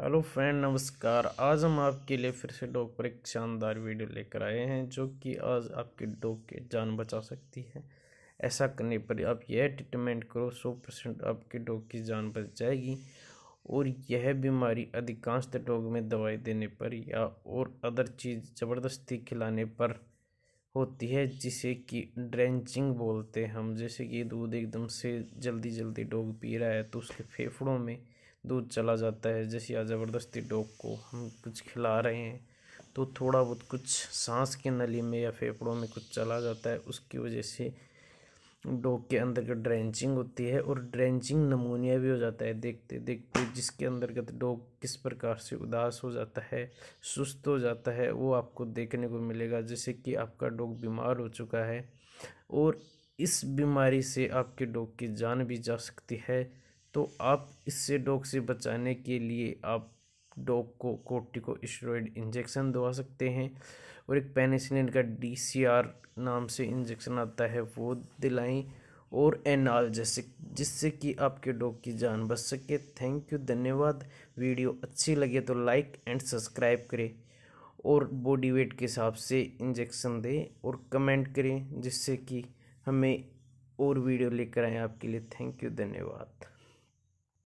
hello friend नमस्कार आज हम आपके लिए फिर से डॉग पर एक शानदार वीडियो लेकर आए हैं जो कि आज आपके डॉग के जान बचा सकती है ऐसा करने पर आप यह ट्रीटमेंट करो सौ परसेंट आपके डॉग की जान बच जाएगी और यह बीमारी अधिकांश डॉग में दवाई देने पर या और अदर चीज़ ज़बरदस्ती खिलाने पर होती है जिसे कि ड्रेंचिंग बोलते हैं हम जैसे कि दूध एकदम से जल्दी जल्दी डॉग पी रहा है तो उसके फेफड़ों में दूध चला जाता है जैसे या ज़बरदस्ती डॉग को हम कुछ खिला रहे हैं तो थोड़ा बहुत कुछ सांस के नली में या फेफड़ों में कुछ चला जाता है उसकी वजह से डॉग के का ड्रेंचिंग होती है और ड्रेंचिंग नमोनिया भी हो जाता है देखते देखते जिसके अंतर्गत डॉग किस प्रकार से उदास हो जाता है सुस्त हो जाता है वो आपको देखने को मिलेगा जैसे कि आपका डॉग बीमार हो चुका है और इस बीमारी से आपके डॉग की जान भी जा सकती है तो आप इससे डॉग से बचाने के लिए आप डॉग को स्टेरॉयड इंजेक्शन दवा सकते हैं और एक पेनिसिलिन का डी नाम से इंजेक्शन आता है वो दिलाएं और एनाल जैसे जिससे कि आपके डॉग की जान बच सके थैंक यू धन्यवाद वीडियो अच्छी लगे तो लाइक एंड सब्सक्राइब करें और बॉडी वेट के हिसाब से इंजेक्शन दें और कमेंट करें जिससे कि हमें और वीडियो लेकर आएँ आपके लिए थैंक यू धन्यवाद